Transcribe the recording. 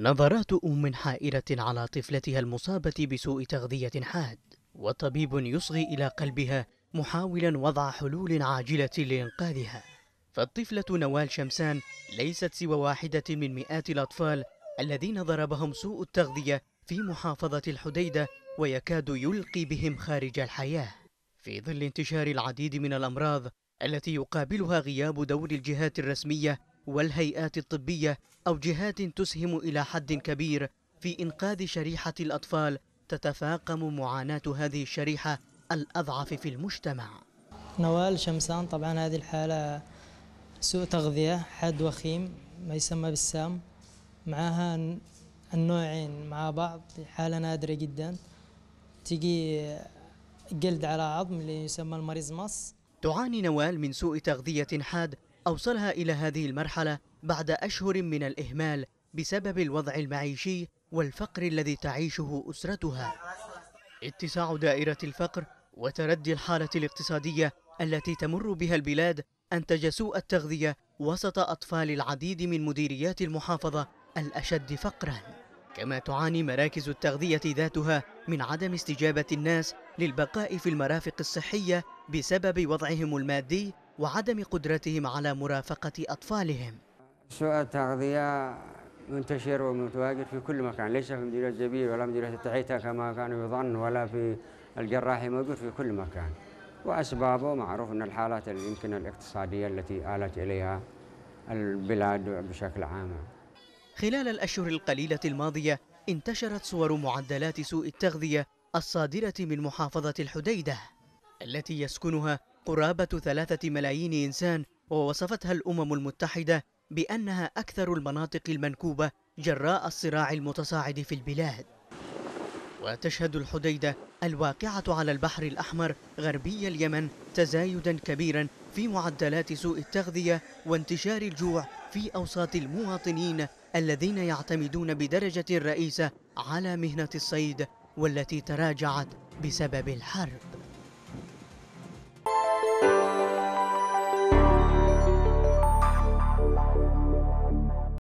نظرات أم حائرة على طفلتها المصابة بسوء تغذية حاد وطبيب يصغي إلى قلبها محاولا وضع حلول عاجلة لإنقاذها فالطفلة نوال شمسان ليست سوى واحدة من مئات الأطفال الذين ضربهم سوء التغذية في محافظة الحديدة ويكاد يلقي بهم خارج الحياة في ظل انتشار العديد من الأمراض التي يقابلها غياب دور الجهات الرسمية والهيئات الطبية أو جهات تسهم إلى حد كبير في إنقاذ شريحة الأطفال تتفاقم معاناة هذه الشريحة الأضعف في المجتمع نوال شمسان طبعا هذه الحالة سوء تغذية حاد وخيم ما يسمى بالسام معها النوعين مع بعض حالة نادرة جدا تجي جلد على عظم اللي يسمى المريزماس تعاني نوال من سوء تغذية حاد أوصلها إلى هذه المرحلة بعد أشهر من الإهمال بسبب الوضع المعيشي والفقر الذي تعيشه أسرتها اتساع دائرة الفقر وتردي الحالة الاقتصادية التي تمر بها البلاد أنتج سوء التغذية وسط أطفال العديد من مديريات المحافظة الأشد فقرا كما تعاني مراكز التغذية ذاتها من عدم استجابة الناس للبقاء في المرافق الصحية بسبب وضعهم المادي وعدم قدرتهم على مرافقة أطفالهم سوء التغذية منتشر ومتواجد في كل مكان ليس في مدينة الزبير ولا مدينة التعيتة كما كان يظن ولا في الجراحي موجود في كل مكان وأسبابه معروف أن الحالات يمكن الاقتصادية التي آلت إليها البلاد بشكل عام خلال الأشهر القليلة الماضية انتشرت صور معدلات سوء التغذية الصادرة من محافظة الحديدة التي يسكنها قرابة ثلاثة ملايين إنسان ووصفتها الأمم المتحدة بأنها أكثر المناطق المنكوبة جراء الصراع المتصاعد في البلاد وتشهد الحديدة الواقعة على البحر الأحمر غربي اليمن تزايدا كبيرا في معدلات سوء التغذية وانتشار الجوع في أوساط المواطنين الذين يعتمدون بدرجة رئيسة على مهنة الصيد والتي تراجعت بسبب الحرب